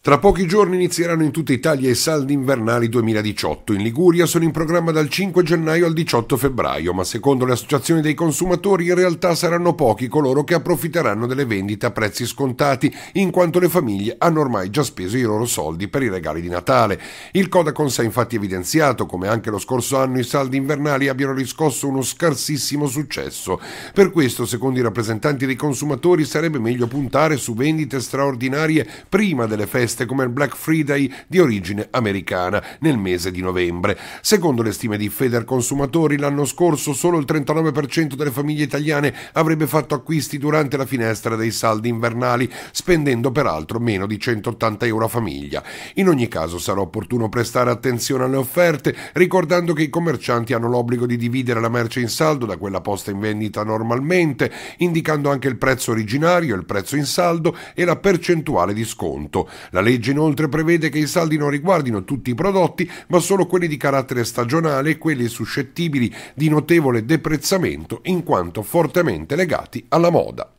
Tra pochi giorni inizieranno in tutta Italia i saldi invernali 2018. In Liguria sono in programma dal 5 gennaio al 18 febbraio, ma secondo le associazioni dei consumatori in realtà saranno pochi coloro che approfitteranno delle vendite a prezzi scontati, in quanto le famiglie hanno ormai già speso i loro soldi per i regali di Natale. Il Codacons ha infatti evidenziato come anche lo scorso anno i saldi invernali abbiano riscosso uno scarsissimo successo. Per questo, secondo i rappresentanti dei consumatori, sarebbe meglio puntare su vendite straordinarie prima delle feste richieste come il Black Friday di origine americana nel mese di novembre. Secondo le stime di Feder Consumatori, l'anno scorso solo il 39% delle famiglie italiane avrebbe fatto acquisti durante la finestra dei saldi invernali, spendendo peraltro meno di 180 euro a famiglia. In ogni caso sarà opportuno prestare attenzione alle offerte, ricordando che i commercianti hanno l'obbligo di dividere la merce in saldo da quella posta in vendita normalmente, indicando anche il prezzo originario, il prezzo in saldo e la percentuale di sconto. La legge inoltre prevede che i saldi non riguardino tutti i prodotti, ma solo quelli di carattere stagionale e quelli suscettibili di notevole deprezzamento in quanto fortemente legati alla moda.